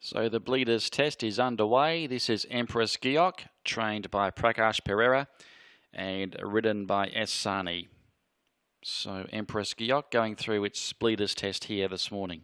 So the Bleeders test is underway. This is Empress Giok, trained by Prakash Pereira and ridden by S. Sani. So Empress Giok going through its Bleeders test here this morning.